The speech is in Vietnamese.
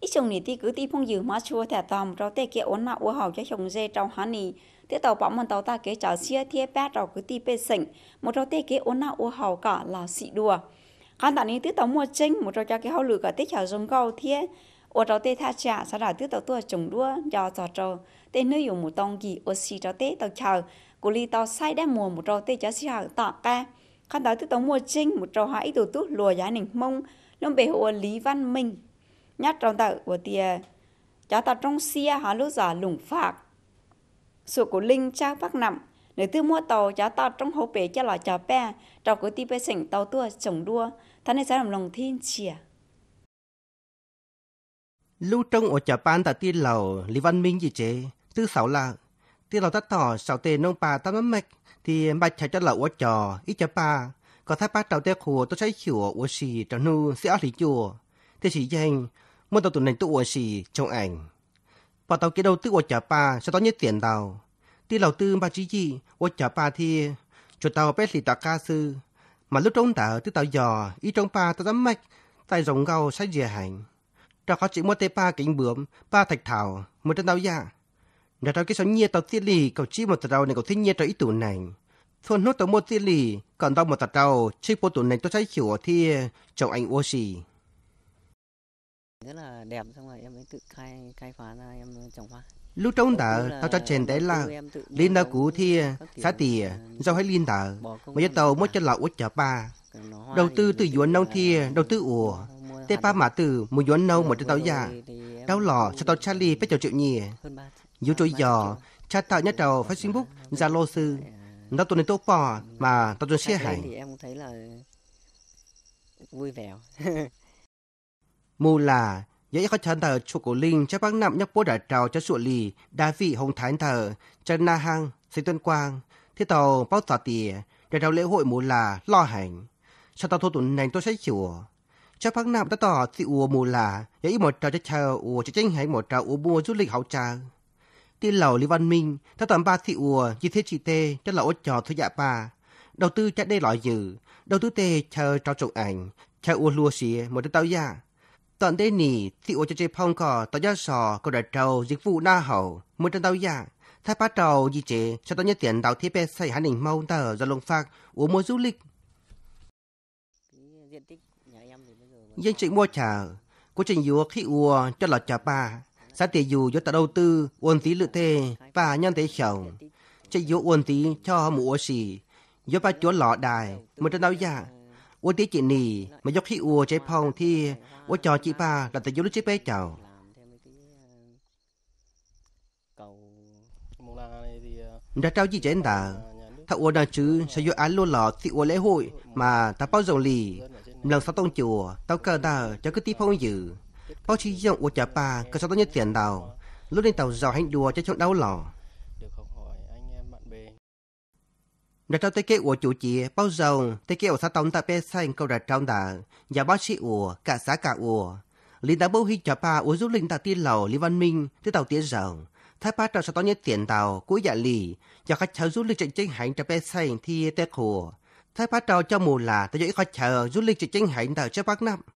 ít chồng này thì cứ ti phong dữ mà chua thẻ tòm rau tê kia ổn nạ ua hào cho chồng dê trong hán này. thế tàu bóng mòn tàu ta kế chào xia thiê bát rồi cứ ti bê sảnh một rau tê kế ổn nạ ua hào cả là xị đùa khán tản này tứ tàu mua chênh một rau cho cái hậu lử cả tê chào dùng gâu thiê ủa rau tê tha trả sao đảo tứ tàu tua chồng đua do trò trâu tê nơi dùng một tông gì ô xì rau tê tàu chờ, cô lý tàu sai đem mùa một rau tê cho xì hào tạ ca khán tàu tứ tàu mua chênh một rau hãi tù tú lùa giá nỉnh mông lông bề hồ lý văn minh nhất trong tàu của tia cho tàu trong xe họ lúc giờ lủng phạt sự của linh cha bác nằm nếu tư mua tàu cho tàu trong hồ bể cho là cho bè trong của tipe sỉnh tàu tua chồng đua thân này sẽ làm lòng thiên chìa lưu trong ở chợ ban tại tin lầu lý văn minh gì chế thứ sáu là tin lầu tắt tỏ sáu tề nông bà ta mất mạch thì bà chạy cho lầu ở trò ít chợ ba có thái ba trào tê khùa tôi sẽ hiểu ở xì trào nu sẽ ở lý chùa thế chỉ dành tàu trong ảnh và tàu kia đầu tư của chả pa sẽ tao nhất tiền tàu tí đầu tư ba chỉ gì của chả pa thì chuột tàu bé xì tạ ca sư mà lúc trong tàu tư tàu giò y trong pa tao dám mạch tay rồng gâu sách dìa hành đó có chỉ mua tê pa kính bướm pa thạch thảo dạ. một trên tàu dạ đã tao kia số nhiệt tàu tiết lì cầu chi một tàu này cầu thiên nhiệt tàu ít tủ này thuần nốt tàu mua tiết lì còn tàu một tàu chi bộ tủ này tôi trái hiểu thì trong ảnh ô xì rất là đẹp xong rồi em mới tự khai khai phá ra em trồng hoa lúc trống tờ tao cho chèn đấy là liên đa cũ thì xã tì rau hay liên tờ mà cho tàu mất cho lão út chở ba đầu tư từ vốn nông thì đầu tư ủa tê ba mà từ một vốn nông một cho tàu già đau lò cho tàu charlie phải chào triệu nhì yếu trôi giò cha tạo nhất đầu facebook lô sư dạ. nó tuần này tốt bò mà tao cho xe hải thì em thấy là vui vẻ mù là dễ khó chán thờ chủ cổ linh cho bác nằm nhóc bố đã trào cho sụa lì đa vị hồng thái thờ chân na hang xây tuân quang thế tàu bao tòa tìa để đào lễ hội mù là lo hành cho tàu thô tuần nành tôi sẽ chịu cho bác nằm đã tỏ thì ua mù là dễ một trào cho chờ ua cho tranh hành một trào ua mua du lịch hậu trà tin lầu lý văn minh ta tầm ba thị ua như thế chị tê cho là ô trò thôi dạ ba đầu tư chắc đây loại dự đầu tư tê chờ trao trọng ảnh chờ ua lua xì một đứa tao già dạ tận đây nỉ thì ô cho chơi phong cỏ tao giá sò có đại trầu dịch vụ na hậu một trận tàu dạng thay bắt trầu gì chế cho tao nhất tiền đào thiết bê xây hắn đỉnh mau tờ ra lông phạc uống mua du lịch dân chị mua trả quá trình dùa khi ùa cho lọt trả ba, xã tiền dù cho tao đầu tư uốn tí lựa thê và nhân thế chồng chạy dùa uốn tí cho mua xì do ba chúa lọ đài một trận tàu dạng ว่าดีจีนีมายกที่อัวใจพองที่ว่าจอจีปาดัตยุรุจิเป้เจ้าดัตเจ้าจีเจนตาถ้าอัวดังชื่อสยุอันลุ่นหล่อที่อัวเล่หุยมาตาเป้าจงลี lần sau tông chùa tao cơ đào cho cứ tí phong dữ bao chi dòng của chả bà cơ sau tông nhất tiền đào lúc lên tàu giàu hành đùa cho trong đau lòng Rồi trong tới kia ủa chủ trì bao giờ tới kia ủa xã tông ta bê xanh câu rạch trong đà, nhà bác sĩ ủa, cả xã cả ủa. Linh đã bố hi cho bà ủa giúp linh ta tin lầu Lý Văn Minh tới tàu tiến rộng. Thái bà trò xã tông nhất tiền tàu, cuối dạ lì, cho khách cháu giúp linh trận chính hành cho bê xanh thì tết hồ. Thái bà trò cho mù là tới dõi khách cháu giúp linh trận chính hành tàu cho bác năm.